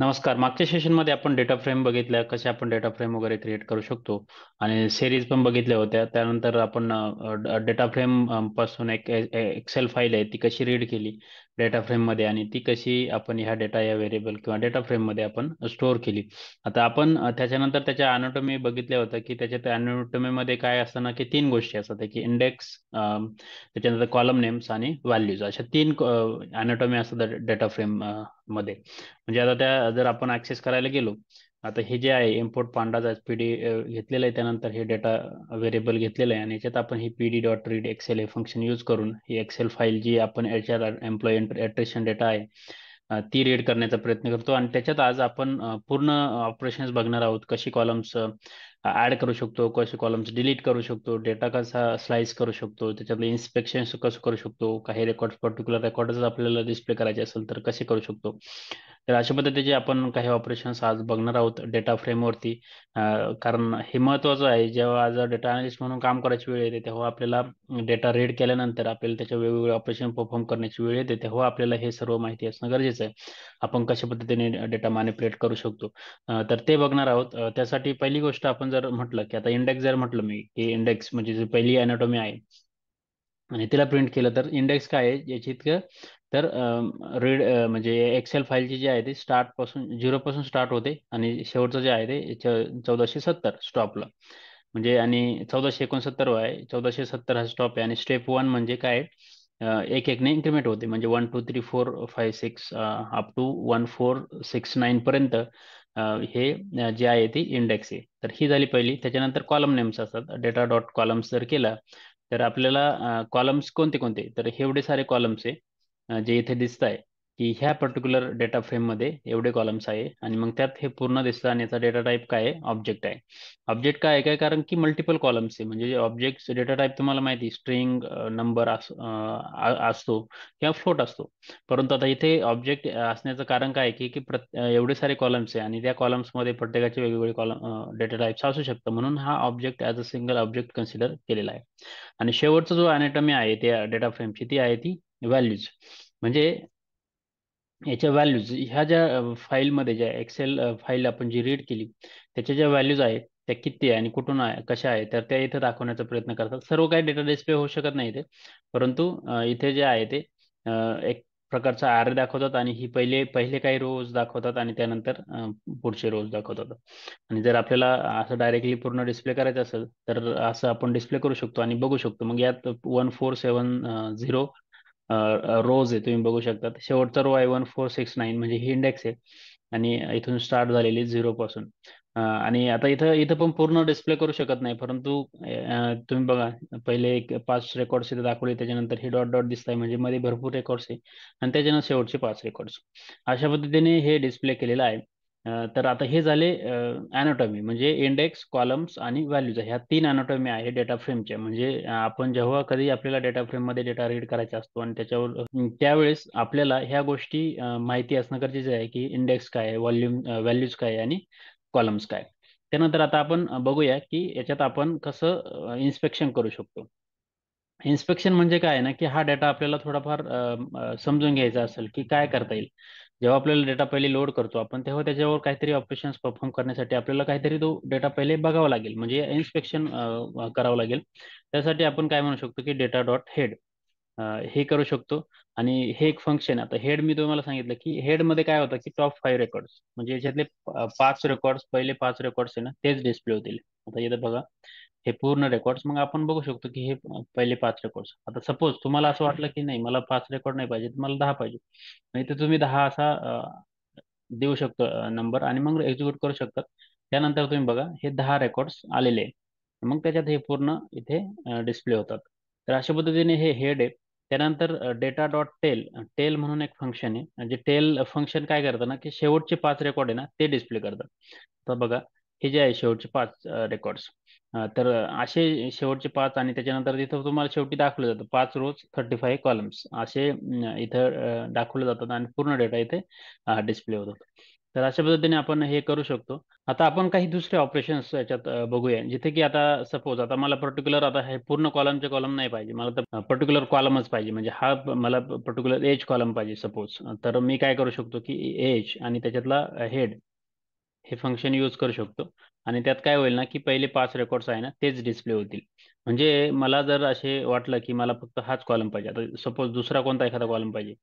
नमस्कार मागच्या सेशनमध्ये आपण डेटा फ्रेम बघितल्या कशा आपण डेटा फ्रेम वगैरे क्रिएट करू शकतो आणि सेरीज पण बघितल्या होत्या त्यानंतर आपण डेटा फ्रेम पासून एक एक्सेल फाईल आहे ती कशी रीड केली डेटा फ्रेममध्ये आणि ती कशी आपण ह्या डेटा या व्हेरिएबल किंवा डेटा फ्रेममध्ये आपण स्टोअर केली आता आपण त्याच्यानंतर त्याच्या अनोटमी बघितल्या होत्या की त्याच्या मध्ये काय असताना की तीन गोष्टी असतात की इंडेक्स त्याच्यानंतर कॉलम नेम्स आणि व्हॅल्यूज अशा तीन अनोटमी असतात डेटा फ्रेम मध्ये म्हणजे आता त्या जर आपण ऍक्सेस करायला गेलो आता हे जे आहे इम्पोर्ट पांडाज पीडी घेतलेलं आहे त्यानंतर हे डेटा अवेलेबल घेतलेलं आहे आणि याच्यात आपण ही पीडी डॉट रीड एक्सेल हे फंक्शन यूज करून ही एक्सेल फाईल जी आपण आर एम्प्लॉई ॲट्रेशन डेटा आहे ती रीड करण्याचा प्रयत्न करतो आणि त्याच्यात आज आपण पूर्ण ऑपरेशन्स बघणार आहोत कशी कॉलम्स ऍड करू शकतो कसे कॉलम्स डिलीट करू शकतो डेटा कसा स्लाइस करू शकतो त्याच्यातले इन्स्पेक्शन कसं करू शकतो काही रेकॉर्ड पर्टिक्युलर रेकॉर्ड आपल्याला डिस्प्ले करायचे असेल तर कसे करू शकतो तर अशा पद्धतीचे आपण काही ऑपरेशन्स आज बघणार आहोत डेटा फ्रेमवरती कारण हे महत्वाचं आहे जेव्हा आज डेटा अनालिस्ट म्हणून काम करायची वेळ येते तेव्हा आपल्याला डेटा रीड केल्यानंतर आपल्याला त्याच्या वेगवेगळे ऑपरेशन परफॉर्म करण्याची वेळ येते तेव्हा आपल्याला हे सर्व माहिती असणं गरजेचं आहे आपण कशा पद्धतीने डेटा मॅनिप्युलेट करू शकतो तर ते बघणार आहोत त्यासाठी पहिली गोष्ट आपण जर म्हटलं की आता इंडेक्स जर म्हटलं मी की इंडेक्स म्हणजे जी पहिली अनाटॉमी आहे आणि तिला प्रिंट केलं तर इंडेक्स काय आहे याची इतकं तर रीड म्हणजे एक्सेल फाईलची जी आहे ती झिरो पासून स्टार्ट होते आणि शेवटचं जे आहे ते चौदाशे सत्तर स्टॉपला म्हणजे आणि चौदाशे एकोणसत्तर आहे चौदाशे सत्तर हा स्टॉप आहे आणि स्टेप वन म्हणजे काय एक एकने इन्क्रिमेंट होते म्हणजे one two three four five six up to one four six nine पर्यंत हे जे आहे ती इंडेक्स आहे तर ही झाली पहिली त्याच्यानंतर कॉलम नेम्स असतात डेटा डॉट कॉलम्स जर केला तर आपल्याला कॉलम्स कोणते कोणते तर एवढे सारे कॉलम्स आहे जे इथे दिसत आहे की ह्या पर्टिक्युलर डेटा फ्रेम मध्ये एवढे कॉलम्स आहे आणि मग त्यात हे पूर्ण दिसतं आणि याचा डेटा टाईप काय आहे ऑब्जेक्ट आहे ऑब्जेक्ट काय आहे काय कारण की मल्टिपल कॉलम्स आहे म्हणजे ऑब्जेक्ट डेटा टाईप तुम्हाला माहिती स्ट्रिंग नंबर असतो किंवा फ्लोट असतो परंतु आता इथे ऑब्जेक्ट असण्याचं कारण काय की की एवढे सारे कॉलम्स आहे आणि त्या कॉलम्समध्ये प्रत्येकाचे वेगवेगळे कॉलम डेटा टाईप्स असू शकतं म्हणून हा object as a single object consider केलेला आहे आणि शेवटचा जो अॅनाटॉमी आहे त्या डेटा फ्रेमची ती आहे ती व्हॅल्यूज म्हणजे याच्या व्हॅल्यूज ह्या ज्या फाईलमध्ये ज्या एक्सेल फाईल आपण जी रीड केली त्याच्या ज्या व्हॅल्यूज आहेत त्या किती आहे आणि कुठून आहे कशा आहे तर त्या इथे दाखवण्याचा प्रयत्न करतात सर्व काही डेटा डिस्प्ले होऊ शकत नाही इथे परंतु इथे जे आहे ते एक प्रकारचा आर दाखवतात आणि ही पहिले पहिले काही रोज दाखवतात आणि त्यानंतर पुढचे रोज दाखवतात आणि जर आपल्याला असं डायरेक्टली पूर्ण डिस्प्ले करायचं असेल तर असं आपण डिस्प्ले करू शकतो आणि बघू शकतो मग यात one four seven zero rows आहे तुम्ही बघू शकता शेवटचा रो आहे वन फोर सिक्स नाईन म्हणजे ही इंडेक्स आहे आणि इथून स्टार्ट झालेली झिरो पासून आणि आता इथं इथं पण पूर्ण डिस्प्ले करू शकत नाही परंतु तुम्ही बघा पहिले एक पाच रेकॉर्ड्स इथे दाखवले त्याच्यानंतर हे डॉट डॉट दिसत आहे म्हणजे मध्ये भरपूर रेकॉर्ड्स आहे आणि त्याच्यानंतर शेवटचे पाच रेकॉर्ड्स अशा पद्धतीने हे डिस्प्ले केलेलं आहे तर आता हे झाले अॅनॉटॉमी म्हणजे इंडेक्स कॉलम्स आणि व्हॅल्यूज ह्या तीन अॅनॉटॉमी आहे डेटा फ्रेमच्या म्हणजे आपण जेव्हा कधी आपल्याला डेटा फ्रेममध्ये डेटा रीड करायचा असतो आणि त्याच्यावर त्यावेळेस आपल्याला ह्या गोष्टी माहिती असणं गरजेचं आहे की इंडेक्स काय आहे व्हॅल्यूज काय आणि कॉलम्स काय त्यानंतर आता आपण बघूया की याच्यात आपण कसं इन्स्पेक्शन करू शकतो इन्स्पेक्शन म्हणजे काय ना की हा डेटा आपल्याला थोडाफार समजून घ्यायचा असेल की काय करता येईल जेव्हा आपल्याला डेटा पहिले लोड करतो आपण तेव्हा त्याच्यावर काहीतरी ऑपरेशन परफॉर्म करण्यासाठी आपल्याला काहीतरी तो डेटा पहिले बघावा लागेल म्हणजे इन्स्पेक्शन करावं लागेल त्यासाठी आपण काय म्हणू शकतो की डेटा डॉट हेड हे करू शकतो आणि हे एक फंक्शन आहे आता हेड मी तुम्हाला सांगितलं की हेडमध्ये काय होतं की टॉप फाईव्ह रेकॉर्ड्स म्हणजे याच्यातले पाच रेकॉर्ड्स पहिले पाच रेकॉर्ड आहे ना तेच डिस्प्ले होतील आता येतं बघा हे पूर्ण रेकॉर्ड्स मग आपण बघू शकतो की हे पहिले पाच रेकॉर्ड आता सपोज तुम्हाला असं वाटलं की नाही मला पाच रेकॉर्ड नाही पाहिजे मला दहा पाहिजे नाही तर तुम्ही दहा असा देऊ शकतो नंबर आणि मग एक्झिक्यूट करू शकतात त्यानंतर तुम्ही बघा हे दहा रेकॉर्ड्स आलेले आहे मग त्याच्यात हे पूर्ण इथे डिस्प्ले होतात तर अशा पद्धतीने हे हेड आहे त्यानंतर डेटा डॉट टेल टेल म्हणून एक फंक्शन आहे म्हणजे टेल फंक्शन काय करतं ना की शेवटचे पाच रेकॉर्ड आहे ना ते डिस्प्ले करतात तर बघा हे जे आहे शेवटचे पाच रेकॉर्ड्स तर असे शेवटचे पाच आणि त्याच्यानंतर तिथं तुम्हाला शेवटी दाखवलं जातं पाच रोज थर्टी फाय कॉलम्स असे इथं दाखवले जातात आणि पूर्ण डेटा इथे डिस्प्ले होतो तर अशा पद्धतीने आपण हे करू शकतो आता आपण काही दुसरे ऑपरेशन्स याच्यात बघूया जिथे की आता सपोज आता मला पर्टिक्युलर आता हे पूर्ण कॉलमचे कॉलम नाही पाहिजे मला तर पर्टिक्युलर कॉलमच पाहिजे म्हणजे हा मला पर्टिक्युलर एज कॉलम पाहिजे सपोज तर मी काय करू शकतो की एज आणि त्याच्यातला हेड हे फंक्शन यूज करू शकतो आणि त्यात काय होईल ना की पहिले पाच रेकॉर्ड्स आहे ना तेच डिस्प्ले होतील म्हणजे मला जर असे वाटलं की मला फक्त हाच कॉलम पाहिजे आता सपोज दुसरा कोणता एखादा कॉलम पाहिजे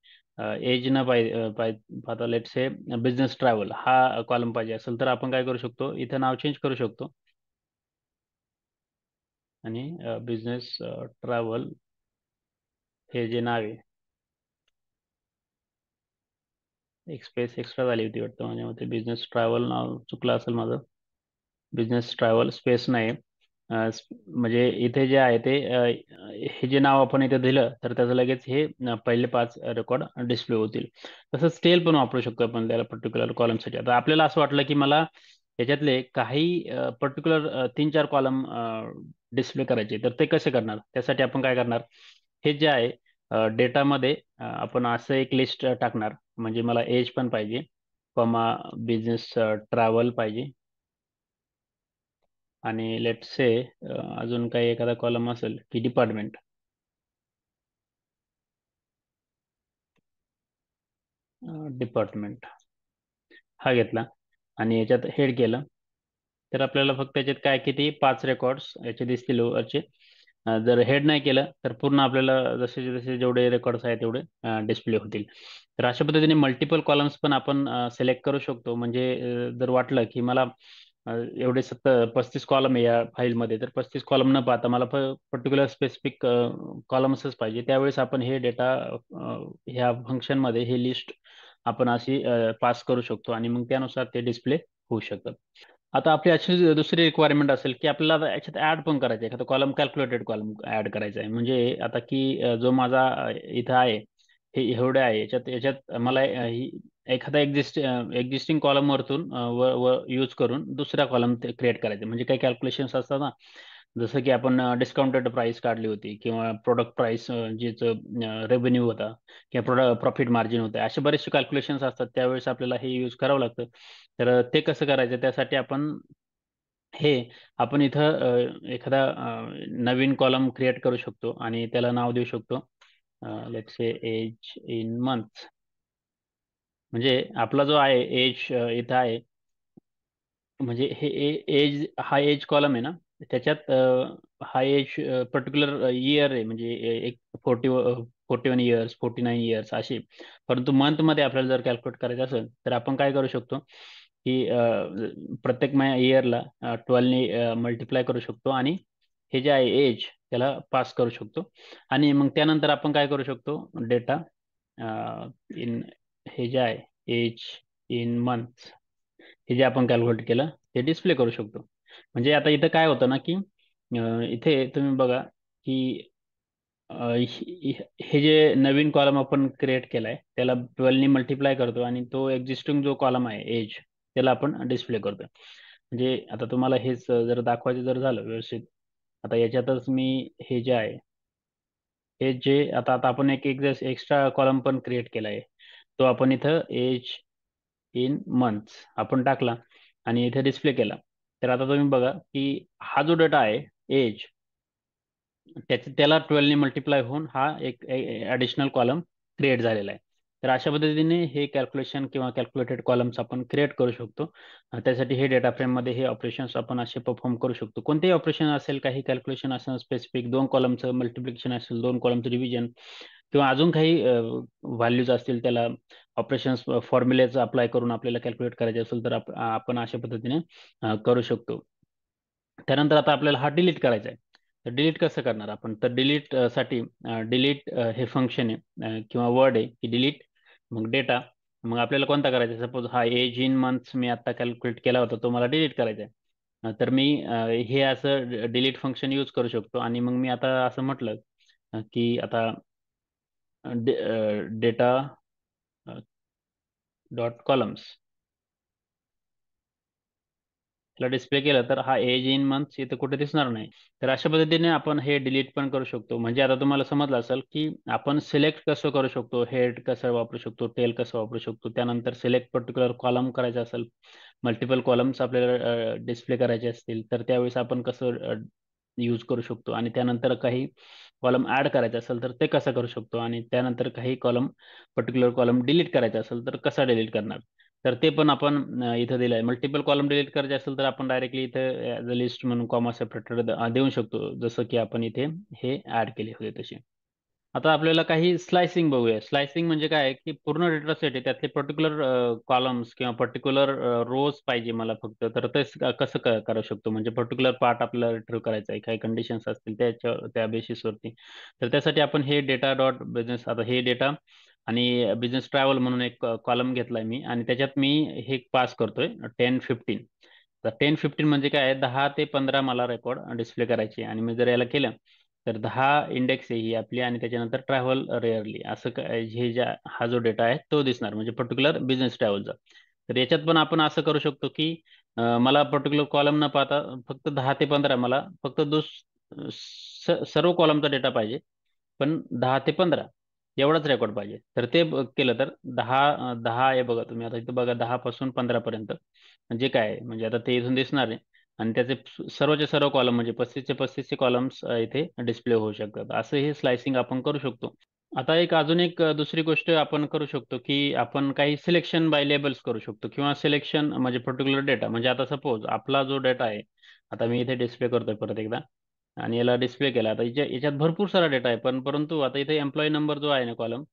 एज न पाहिजे लेट से बिझनेस ट्रॅव्हल हा कॉलम पाहिजे असेल तर आपण काय करू शकतो इथं नाव चेंज करू शकतो आणि बिझनेस ट्रॅव्हल हे जे नाव आहे स्पेस एक्स्ट्रा झाली होती वाटतं माझ्या मते बिझनेस ट्रॅव्हल नाव चुकलं असेल माझं बिझनेस ट्रॅव्हल स्पेस नाही म्हणजे इथे जे आहे ते हे जे नाव आपण इथे दिलं तर त्याचं लगेच हे पहिले पाच रेकॉर्ड डिस्प्ले होतील तसं स्टेल पण वापरू शकतो आपण त्याला पर्टिक्युलर कॉलमसाठी आता आपल्याला असं वाटलं की मला याच्यातले काही पर्टिक्युलर तीन चार कॉलम डिस्प्ले करायचे तर ते कसे करणार त्यासाठी आपण काय करणार हे जे आहे डेटामध्ये आपण असं एक लिस्ट टाकणार म्हणजे मला एज पण पाहिजे कॉमा बिझनेस ट्रॅव्हल पाहिजे आणि लेट से अजून काही एखादा कॉलम असेल की डिपार्टमेंट डिपार्टमेंट हा घेतला आणि याच्यात हेड केलं तर आपल्याला फक्त याच्यात काय किती पाच रेकॉर्ड्स याचे दिसतील वरचे जर हेड नाही केलं तर पूर्ण आपल्याला जसे जसे जेवढे रेकॉर्ड्स आहेत तेवढे डिस्प्ले होतील तर अशा पद्धतीने मल्टिपल कॉलम्स पण आपण सिलेक्ट करू शकतो म्हणजे जर वाटलं की मला एवढे सत्त पस्तीस कॉलम आहे या फाईलमध्ये तर पस्तीस कॉलम न पाहता मला पर्टिक्युलर स्पेसिफिक कॉलम्सच पाहिजे त्यावेळेस आपण हे डेटा ह्या फंक्शनमध्ये हे लिस्ट आपण अशी पास करू शकतो आणि मग त्यानुसार ते डिस्प्ले होऊ शकतात आता आपली अशी दुसरी रिक्वायरमेंट असेल की आपल्याला याच्यात ऍड पण करायचं आहे एखादा कॉलम कॅल्क्युलेटेड कॉलम ऍड करायचा आहे म्हणजे आता की जो माझा इथं आहे हे एवढे आहे याच्यात याच्यात मला एखादा एक्झिस्ट एक्झिस्टिंग कॉलम वरतून यूज करून दुसरा कॉलम क्रिएट करायचा म्हणजे काही कॅल्क्युलेशन्स असतात ना जसं की आपण डिस्काउंटेड प्राइस काढली होती किंवा प्रोडक्ट प्राइस जिचं रेव्हेन्यू होता किंवा प्रोडक्ट प्रॉफिट मार्जिन होतं असे बरेचसे कॅल्क्युलेशन असतात त्यावेळेस आपल्याला हे यूज करावं लागतं तर ते कसं करायचं त्यासाठी आपण हे आपण इथं एखादा नवीन कॉलम क्रिएट करू शकतो आणि त्याला नाव देऊ शकतो let's say age in month म्हणजे आपला जो आहे एज इथं आहे म्हणजे हे एज हा एज कॉलम आहे ना त्याच्यात हा एज पर्टिक्युलर इयर आहे म्हणजे एक forty forty one years forty nine years असे परंतु मंथमध्ये आपल्याला जर कॅल्क्युलेट करायचं असेल तर आपण काय करू शकतो की प्रत्येक मा इयरला ट्वेल्वने मल्टिप्लाय करू शकतो आणि हे जे आहे एज त्याला पास करू शकतो आणि मग त्यानंतर आपण काय करू शकतो डेटा इन हे जे आहे एज इन मंथ हे जे आपण कॅल्क्युलेट केलं ते डिस्प्ले करू शकतो म्हणजे आता इथं काय होतं ना की इथे तुम्ही बघा की हे जे नवीन कॉलम आपण क्रिएट केलाय त्याला ट्वेल्वनी मल्टिप्लाय करतो आणि तो एक्झिस्टिंग जो कॉलम आहे एज त्याला आपण डिस्प्ले करतो म्हणजे आता तुम्हाला हेच जर दाखवायचं जर झालं व्यवस्थित आता याच्यातच मी हे जे आहे हे जे आता आता आपण एक एक्स्ट्रा कॉलम पण क्रिएट केला आहे तो आपण इथं एज इन मंथ आपण टाकला आणि इथे डिस्प्ले केला तर आता तुम्ही बघा की हा जो डेटा आहे एज त्याला ट्वेल्वने मल्टिप्लाय होऊन हा एक ॲडिशनल कॉलम क्रिएट झालेला आहे तर अशा पद्धतीने हे कॅल्क्युलेशन किंवा कॅल्क्युलेटेड कॉलम्स आपण क्रिएट करू शकतो त्यासाठी हे डेटा फ्रेममध्ये हे ऑपरेशन्स आपण असे परफॉर्म करू शकतो कोणतेही ऑपरेशन असेल काही कॅल्क्युलेशन असेल स्पेसिफिक दोन कॉलमचं मल्टिप्लिकेशन असेल दोन कॉलमचं रिव्हिजन किंवा अजून काही व्हॅल्यूज असतील त्याला ऑपरेशन्स फॉर्म्युलेज अप्लाय करून आपल्याला कॅल्क्युलेट करायचे असेल तर आपण अशा पद्धतीने करू शकतो त्यानंतर आता आपल्याला हा डिलीट करायचा आहे तर डिलीट कसं करणार आपण तर डिलीट साठी डिलीट हे फंक्शन आहे किंवा वर्ड आहे की डिलीट मग डेटा मग आपल्याला कोणता करायचा सपोज हा एज इन मंथ्स मी आता कॅल्क्युलेट केला होता तो मला डिलीट करायचा आहे तर मी हे असं डिलीट फंक्शन यूज करू शकतो आणि मग मी आता असं म्हटलं की आता data dot data uh, dot columns display केलं तर हा एज इन मंथ इथं कुठे दिसणार नाही तर अशा पद्धतीने आपण हे डिलीट पण करू शकतो म्हणजे आता तुम्हाला समजलं असेल की आपण सिलेक्ट कसं करू शकतो हेड कसं वापरू शकतो टेल कसं वापरू शकतो त्यानंतर सिलेक्ट पर्टिक्युलर कॉलम करायचा असेल मल्टिपल कॉलम्स आपल्याला डिस्प्ले करायचे असतील तर त्यावेळेस आपण कसं यूज करू शकतो आणि त्यानंतर काही कॉलम ॲड करायचा असेल तर ते कसं करू शकतो आणि त्यानंतर काही कॉलम पर्टिक्युलर कॉलम डिलीट करायचा असेल तर कसा डिलीट करणार तर ते पण आपण इथं दिलं आहे मल्टिपल कॉलम डिलीट करायचे असेल तर आपण डायरेक्टली इथे ॲज अ लिस्ट म्हणून कॉमा सेपरेटर देऊ शकतो जसं की आपण इथे हे ॲड केले होते तसे आता आपल्याला काही स्लायसिंग बघूया स्लायसिंग म्हणजे काय की पूर्ण डेटा सेट आहे त्यातले पर्टिक्युलर कॉलम्स किंवा पर्टिक्युलर रोज पाहिजे मला फक्त तर ते कसं करू शकतो म्हणजे पर्टिक्युलर पार्ट आपल्याला रिट्रीव करायचा आहे काही कंडिशन्स असतील त्याच्या त्या बेसिसवरती तर त्यासाठी आपण हे डेटा डॉट बिझनेस आता हे डेटा आणि बिझनेस ट्रॅव्हल म्हणून एक कॉलम घेतलाय मी आणि त्याच्यात मी हे पास करतोय टेन फिफ्टीन तर टेन फिफ्टीन म्हणजे काय दहा ते पंधरा मला रेकॉर्ड डिस्प्ले करायचे आणि मी जर याला केलं तर दहा इंडेक्स आहे ही आपली आणि त्याच्यानंतर ट्रॅव्हल रेअरली असं काय हे ज्या हा जो डेटा आहे तो दिसणार म्हणजे पर्टिक्युलर बिझनेस ट्रॅव्हलचा तर याच्यात पण आपण असं करू शकतो की मला पर्टिक्युलर कॉलम न पाहता फक्त दहा ते पंधरा मला फक्त दो सर्व कॉलमचा डेटा पाहिजे पण दहा ते पंधरा एवढाच रेकॉर्ड पाहिजे तर ते केलं तर दहा दहा आहे बघा तुम्ही आता इथं बघा दहा पासून पंधरा पर्यंत जे म्हणजे काय म्हणजे आता ते इथून दिसणार आहे आणि त्याचे सर्वचे सर्व कॉलम म्हणजे पस्तीसचे पस्तीसचे कॉलम्स इथे डिस्प्ले होऊ शकतात असं हे स्लायसिंग आपण करू शकतो आता एक अजून एक दुसरी गोष्ट आपण करू शकतो की आपण काही सिलेक्शन बाय लेबल्स करू शकतो किंवा सिलेक्शन म्हणजे पर्टिक्युलर डेटा म्हणजे आता सपोज आपला जो डेटा आहे आता मी इथे डिस्प्ले करतोय परत एकदा आणि याला डिस्प्ले केला आता याच्यात भरपूर सारा डेटा आहे पण परंतु आता इथे एम्प्लॉई नंबर जो आहे ना कॉलम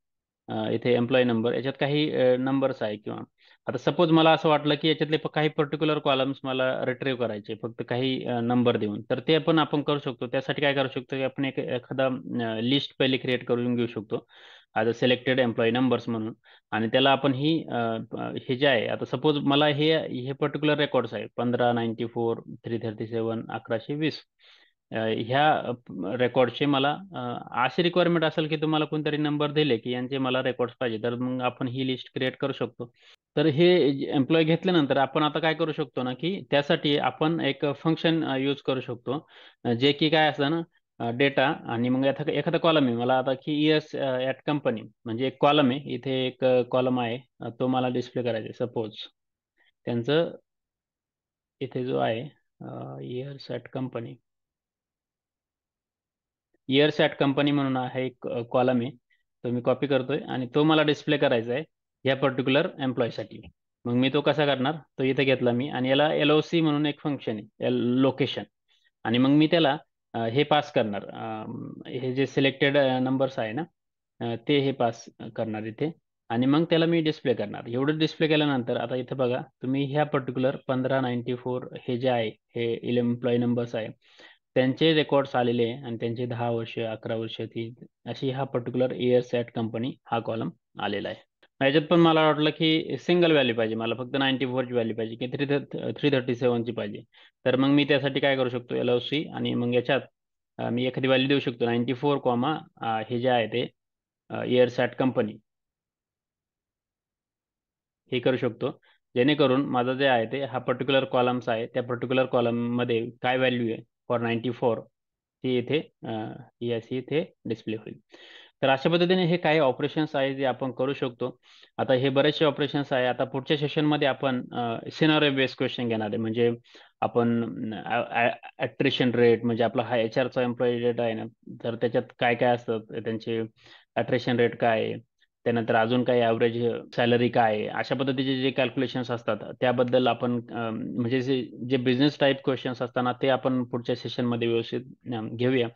इथे एम्प्लॉई नंबर याच्यात काही नंबर्स आहे किंवा आता सपोज मला असं वाटलं की याच्यातले काही पर्टिक्युलर कॉलम्स मला रिट्रीव करायचे फक्त काही नंबर देऊन तर ते पण आपण करू शकतो त्यासाठी काय करू शकतो की आपण एक एखादा लिस्ट पहिले क्रिएट करून घेऊ शकतो अ सिलेक्टेड एम्प्लॉई नंबर्स म्हणून आणि त्याला आपण ही हे जे आहे आता सपोज मला हे हे पर्टिक्युलर रेकॉर्ड्स आहे पंधरा ninety four three thirty seven अकराशे वीस ह्या रेकॉर्डचे मला अशी रिक्वायरमेंट असेल की तुम्हाला कोणतरी नंबर दिले की यांचे मला रेकॉर्ड्स पाहिजे तर मग आपण ही लिस्ट क्रिएट करू शकतो तर हे एम्प्लॉय घेतल्यानंतर आपण आता काय करू शकतो ना की त्यासाठी आपण एक फंक्शन यूज करू शकतो जे की काय असतं ना डेटा आणि मग एखादा कॉलम आहे मला आता की इयर्स ॲट कंपनी म्हणजे एक कॉलम आहे इथे एक कॉलम आहे तो मला डिस्प्ले करायचा सपोज त्यांचं इथे जो आहे years at company years at company म्हणून आहे एक कॉलम आहे तो मी कॉपी करतोय आणि तो मला डिस्प्ले करायचा आहे या पर्टिक्युलर एम्प्लॉईसाठी मग मी तो कसा करणार तो इथे घेतला मी आणि याला एल ओ सी म्हणून एक फंक्शन आहे लोकेशन आणि मग मी त्याला हे पास करणार हे जे सिलेक्टेड नंबर्स आहे ना ते हे पास करणार इथे आणि मग त्याला मी डिस्प्ले करणार एवढं डिस्प्ले केल्यानंतर आता इथे बघा तुम्ही ह्या पर्टिक्युलर पंधरा नाईन्टी फोर हे जे आहे हे एम्प्लॉई नंबर्स आहे त्यांचे रेकॉर्ड्स आलेले आणि त्यांचे दहा वर्ष अकरा वर्ष ती अशी हा पर्टिक्युलर इयर सॅट कंपनी हा कॉलम आलेला आहे याच्यात पण मला वाटलं की सिंगल व्हॅल्यू पाहिजे मला फक्त नाईन्टी फोरची व्हॅल्यू पाहिजे की थ्री थ्री थर्टी सेवनची पाहिजे तर मग मी त्यासाठी काय करू शकतो एल ओ सी आणि मग याच्यात मी एखादी व्हॅल्यू देऊ शकतो नाईन्टी फोर कॉमा हे जे आहे ते इयर सॅट कंपनी हे करू शकतो जेणेकरून माझं जे आहे ते हा पर्टिक्युलर कॉलम्स आहे त्या पर्टिक्युलर कॉलममध्ये काय व्हॅल्यू आहे फॉर नाईन्टी फोर ती येथे ही इथे डिस्प्ले होईल तर अशा पद्धतीने हे काही ऑपरेशन्स आहे जे आपण करू शकतो आता हे बरेचसे ऑपरेशन्स आहे आता पुढच्या सेशनमध्ये आपण सिनारे बेस्ड क्वेश्चन घेणार आहे म्हणजे आपण अट्रेशन रेट म्हणजे आपला हा एच आरचा एम्प्लॉई रेट आहे ना तर त्याच्यात काय काय असतं त्यांचे अट्रेशन रेट काय आहे त्यानंतर अजून काही ॲव्हरेज सॅलरी काय आहे अशा पद्धतीचे जे कॅल्क्युलेशन्स असतात त्याबद्दल आपण म्हणजे जे बिझनेस टाईप क्वेश्चन्स ना ते आपण पुढच्या सेशनमध्ये व्यवस्थित घेऊया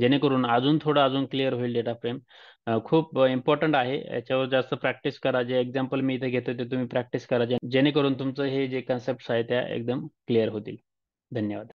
जेणेकरून अजून थोडं अजून क्लिअर होईल डेटा फ्रेम खूप इम्पॉर्टंट आहे याच्यावर जास्त प्रॅक्टिस करा जे एक्झाम्पल मी इथे घेतो ते तुम्ही प्रॅक्टिस करा जेणेकरून तुमचं हे जे कन्सेप्ट आहे त्या एकदम क्लिअर होतील धन्यवाद